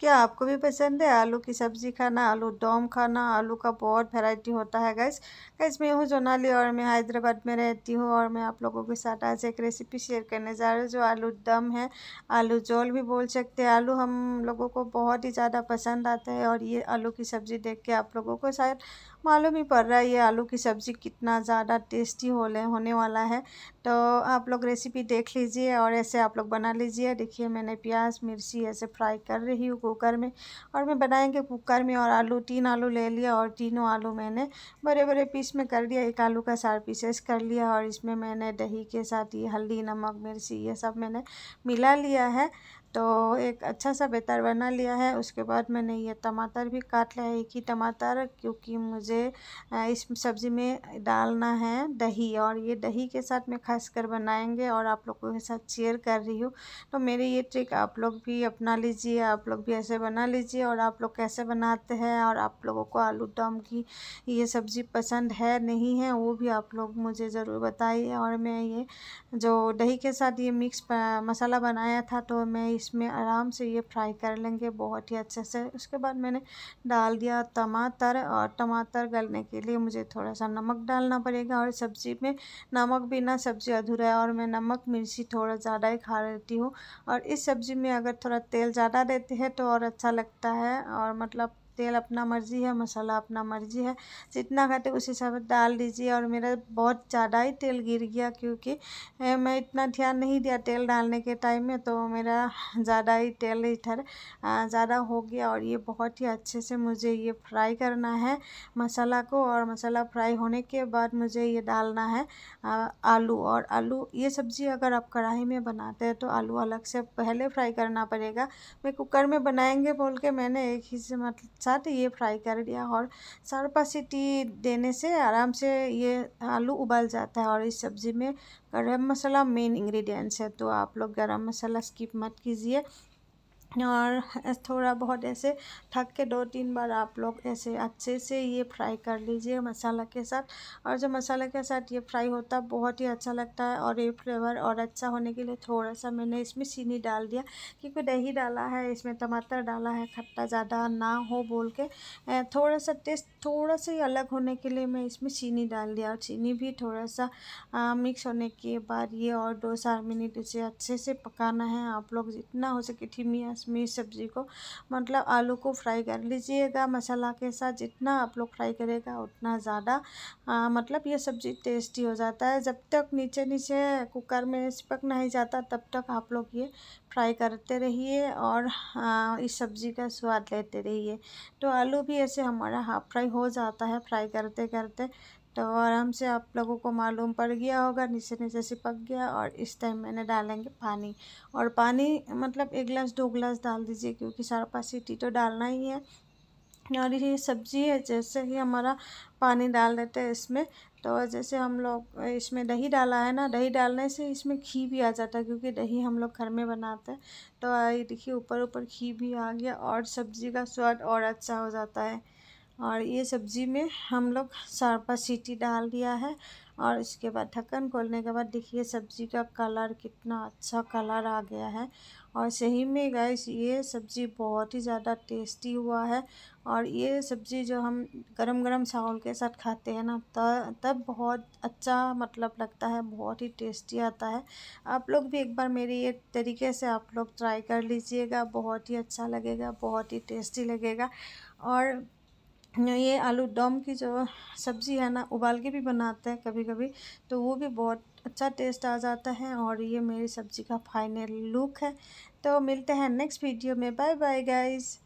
क्या आपको भी पसंद है आलू की सब्ज़ी खाना आलू दम खाना आलू का बहुत वैरायटी होता है गैस गैस मैं हूँ जोनाली और मैं हैदराबाद में रहती हूँ और मैं आप लोगों के साथ आज एक रेसिपी शेयर करने जा रही हूँ जो आलू दम है आलू जोल भी बोल सकते हैं आलू हम लोगों को बहुत ही ज़्यादा पसंद आता है और ये आलू की सब्ज़ी देख के आप लोगों को शायद मालूम ही पड़ रहा है ये आलू की सब्ज़ी कितना ज़्यादा टेस्टी होने होने वाला है तो आप लोग रेसिपी देख लीजिए और ऐसे आप लोग बना लीजिए देखिए मैंने प्याज मिर्ची ऐसे फ्राई कर रही हूँ कुकर में और मैं बनाएंगे कुकर में और आलू तीन आलू ले लिया और तीनों आलू मैंने बड़े बड़े पीस में कर दिया एक आलू का चार पीसेस कर लिया और इसमें मैंने दही के साथ ये हल्दी नमक मिर्ची ये सब मैंने मिला लिया है तो एक अच्छा सा बेतर बना लिया है उसके बाद मैंने ये टमाटर भी काट लिया है एक ही टमाटर क्योंकि मुझे इस सब्ज़ी में डालना है दही और ये दही के साथ मैं खास कर बनाएंगे और आप लोगों के साथ शेयर कर रही हूँ तो मेरे ये ट्रिक आप लोग भी अपना लीजिए आप लोग भी ऐसे बना लीजिए और आप लोग कैसे बनाते हैं और आप लोगों को आलू दम की ये सब्ज़ी पसंद है नहीं है वो भी आप लोग मुझे ज़रूर बताइए और मैं ये जो दही के साथ ये मिक्स मसाला बनाया था तो मैं इसमें आराम से ये फ्राई कर लेंगे बहुत ही अच्छे से उसके बाद मैंने डाल दिया टमाटर और टमाटर गलने के लिए मुझे थोड़ा सा नमक डालना पड़ेगा और सब्ज़ी में नमक बिना सब्ज़ी अधूरा है और मैं नमक मिर्ची थोड़ा ज़्यादा ही खा लेती हूँ और इस सब्ज़ी में अगर थोड़ा तेल ज़्यादा देते हैं तो और अच्छा लगता है और मतलब तेल अपना मर्ज़ी है मसाला अपना मर्ज़ी है जितना खाते उस हिसाब से डाल दीजिए और मेरा बहुत ज़्यादा ही तेल गिर गया क्योंकि मैं इतना ध्यान नहीं दिया तेल डालने के टाइम में तो मेरा ज़्यादा ही तेल इधर ज़्यादा हो गया और ये बहुत ही अच्छे से मुझे ये फ्राई करना है मसाला को और मसाला फ्राई होने के बाद मुझे ये डालना है आलू और आलू ये सब्ज़ी अगर आप कढ़ाई में बनाते हैं तो आलू अलग से पहले फ्राई करना पड़ेगा मैं कुकर में बनाएंगे बोल के मैंने एक ही से मतलब साथ ये फ्राई कर दिया और चार पाँच सीटी देने से आराम से ये आलू उबाल जाता है और इस सब्ज़ी में गरम मसाला मेन इंग्रेडिएंट्स है तो आप लोग गरम मसाला स्किप मत कीजिए और थोड़ा बहुत ऐसे ढक के दो तीन बार आप लोग ऐसे अच्छे से ये फ्राई कर लीजिए मसाला के साथ और जब मसाला के साथ ये फ्राई होता है बहुत ही अच्छा लगता है और ये फ्लेवर और अच्छा होने के लिए थोड़ा सा मैंने इसमें चीनी डाल दिया क्योंकि दही डाला है इसमें टमाटर डाला है खट्टा ज़्यादा ना हो बोल के थोड़ा सा टेस्ट थोड़ा सा ही अलग होने के लिए मैं इसमें चीनी डाल दिया और चीनी भी थोड़ा सा आ, मिक्स होने के बाद ये और दो चार मिनट इसे अच्छे से पकाना है आप लोग जितना हो सके धीमी इसमें सब्ज़ी को मतलब आलू को फ्राई कर लीजिएगा मसाला के साथ जितना आप लोग फ्राई करेगा उतना ज़्यादा मतलब ये सब्ज़ी टेस्टी हो जाता है जब तक नीचे नीचे कुकर में चिपक नहीं जाता तब तक आप लोग ये फ्राई करते रहिए और आ, इस सब्ज़ी का स्वाद लेते रहिए तो आलू भी ऐसे हमारा हाफ फ्राई हो जाता है फ्राई करते करते तो आराम से आप लोगों को मालूम पड़ गया होगा नीचे नीचे से पक गया और इस टाइम मैंने डालेंगे पानी और पानी मतलब एक गिलास दो गिलास डाल दीजिए क्योंकि सारा पास सीटी तो डालना ही है और ये सब्ज़ी है जैसे ही हमारा पानी डाल देते हैं इसमें तो जैसे हम लोग इसमें दही डाला है ना दही डालने से इसमें घी भी आ जाता है क्योंकि दही हम लोग घर में बनाते हैं तो ये देखिए ऊपर ऊपर घी भी आ गया और सब्ज़ी का स्वाद और अच्छा हो जाता है और ये सब्ज़ी में हम लोग सरपा सीटी डाल दिया है और इसके बाद ढक्कन खोलने के बाद देखिए सब्ज़ी का कलर कितना अच्छा कलर आ गया है और सही में गैस ये सब्ज़ी बहुत ही ज़्यादा टेस्टी हुआ है और ये सब्ज़ी जो हम गरम गरम चावल के साथ खाते हैं ना तब बहुत अच्छा मतलब लगता है बहुत ही टेस्टी आता है आप लोग भी एक बार मेरे ये तरीके से आप लोग ट्राई कर लीजिएगा बहुत ही अच्छा लगेगा बहुत ही टेस्टी लगेगा और ये आलू दम की जो सब्ज़ी है ना उबाल के भी बनाते हैं कभी कभी तो वो भी बहुत अच्छा टेस्ट आ जाता है और ये मेरी सब्ज़ी का फाइनल लुक है तो मिलते हैं नेक्स्ट वीडियो में बाय बाय गाइज़